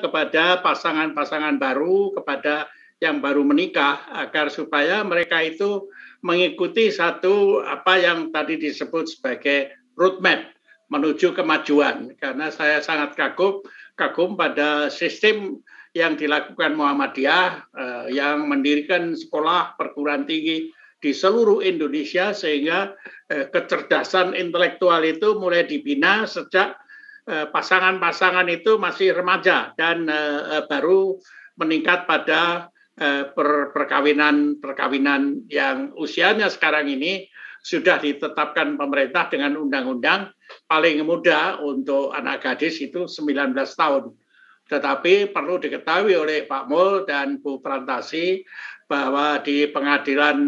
kepada pasangan-pasangan baru, kepada yang baru menikah agar supaya mereka itu mengikuti satu apa yang tadi disebut sebagai roadmap menuju kemajuan karena saya sangat kagum kagum pada sistem yang dilakukan Muhammadiyah eh, yang mendirikan sekolah perguruan tinggi di seluruh Indonesia sehingga eh, kecerdasan intelektual itu mulai dibina sejak Eh, pasangan-pasangan itu masih remaja dan eh, eh, baru meningkat pada perkawinan perkawinan yang usianya sekarang ini sudah ditetapkan pemerintah dengan undang-undang paling muda untuk anak gadis itu 19 tahun. Tetapi perlu diketahui oleh Pak Mul dan Bu Prantasi bahwa di pengadilan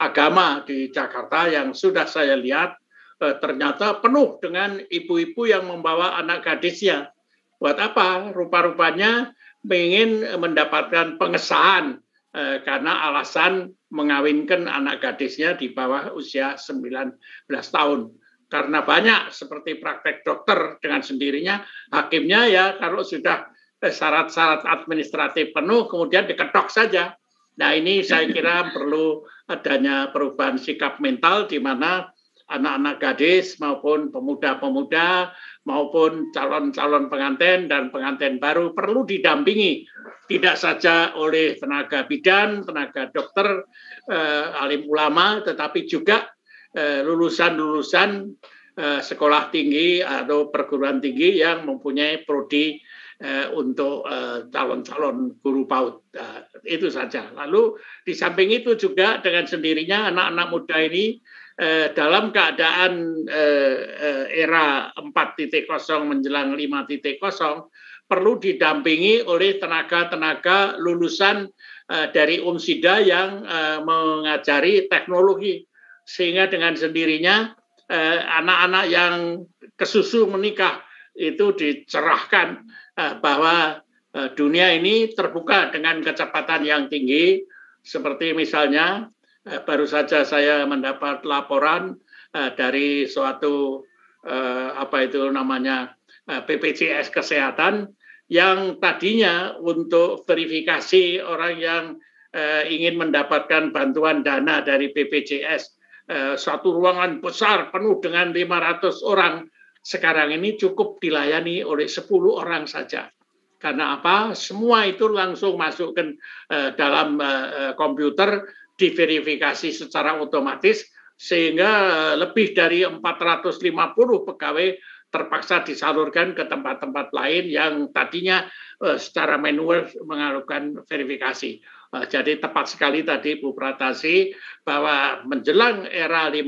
agama di Jakarta yang sudah saya lihat Eh, ternyata penuh dengan ibu-ibu yang membawa anak gadisnya. Buat apa? Rupa-rupanya ingin mendapatkan pengesahan eh, karena alasan mengawinkan anak gadisnya di bawah usia 19 tahun. Karena banyak seperti praktek dokter dengan sendirinya, hakimnya ya kalau sudah eh, syarat-syarat administratif penuh kemudian diketok saja. Nah ini saya kira perlu adanya perubahan sikap mental di mana anak-anak gadis maupun pemuda-pemuda maupun calon-calon pengantin dan pengantin baru perlu didampingi tidak saja oleh tenaga bidan, tenaga dokter, eh, alim ulama tetapi juga eh, lulusan-lulusan eh, sekolah tinggi atau perguruan tinggi yang mempunyai prodi eh, untuk eh, calon-calon guru PAUD. Itu saja. Lalu di samping itu juga dengan sendirinya anak-anak muda ini eh, dalam keadaan eh, eh era 4.0 menjelang 5.0 perlu didampingi oleh tenaga-tenaga lulusan eh, dari UNSIDA yang eh, mengajari teknologi sehingga dengan sendirinya anak eh, anak-anak yang kesusu menikah itu dicerahkan eh, bahwa eh, dunia ini terbuka dengan kecepatan yang tinggi seperti misalnya Eh, baru saja saya mendapat laporan eh, dari suatu eh, apa itu namanya PPCS BPJS kesehatan yang tadinya untuk verifikasi orang yang ingin mendapatkan bantuan dana dari BPJS suatu ruangan besar penuh dengan 500 orang sekarang ini cukup dilayani oleh 10 orang saja. Karena apa? Semua itu langsung masuk ke dalam komputer diverifikasi secara otomatis sehingga eh, lebih dari 450 pegawai terpaksa disalurkan ke tempat-tempat lain yang tadinya eh, secara manual mengalukan verifikasi. Eh, jadi tepat sekali tadi Bu Pratasi bahwa menjelang era 5.0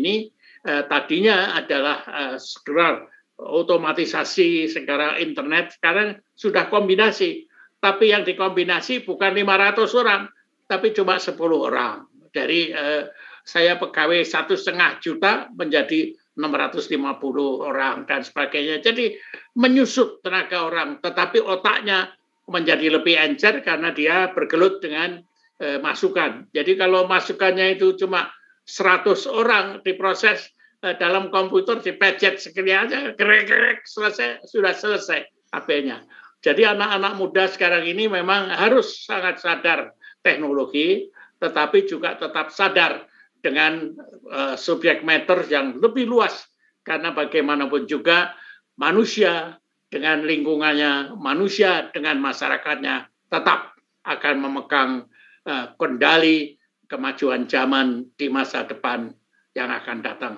ini tadinya adalah segera otomatisasi segera internet sekarang sudah kombinasi tapi yang dikombinasi bukan 500 orang tapi cuma 10 orang. Dari eh, saya pegawai satu setengah juta menjadi 650 orang dan sebagainya. Jadi menyusut tenaga orang, tetapi otaknya menjadi lebih encer karena dia bergelut dengan eh, masukan. Jadi kalau masukannya itu cuma 100 orang diproses eh, dalam komputer dipecet sekali aja, kerek-kerek selesai sudah selesai HP-nya. Jadi anak-anak muda sekarang ini memang harus sangat sadar teknologi, tetapi juga tetap sadar dengan uh, subjek matter yang lebih luas karena bagaimanapun juga manusia dengan lingkungannya, manusia dengan masyarakatnya tetap akan memegang uh, kendali kemajuan zaman di masa depan yang akan datang.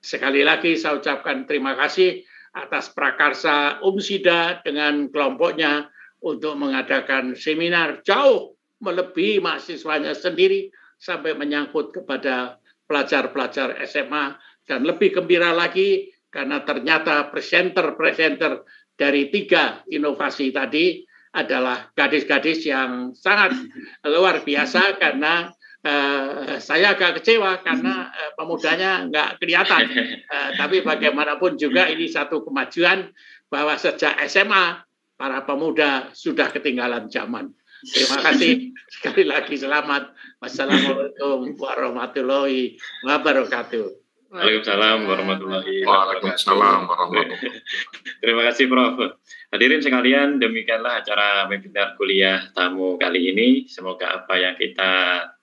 Sekali lagi saya ucapkan terima kasih atas prakarsa Umsida dengan kelompoknya untuk mengadakan seminar jauh melebihi mahasiswanya sendiri sampai menyangkut kepada pelajar-pelajar SMA dan lebih gembira lagi karena ternyata presenter-presenter dari tiga inovasi tadi adalah gadis-gadis yang sangat luar biasa karena Uh, saya agak kecewa karena uh, pemudanya nggak kelihatan. Uh, tapi bagaimanapun juga ini satu kemajuan bahwa sejak SMA para pemuda sudah ketinggalan zaman. Terima kasih sekali lagi selamat. Wassalamualaikum warahmatullahi wabarakatuh. Waalaikumsalam warahmatullahi wabarakatuh. Waalaikumsalam warahmatullahi Terima kasih Prof. Hadirin sekalian, demikianlah acara webinar kuliah tamu kali ini. Semoga apa yang kita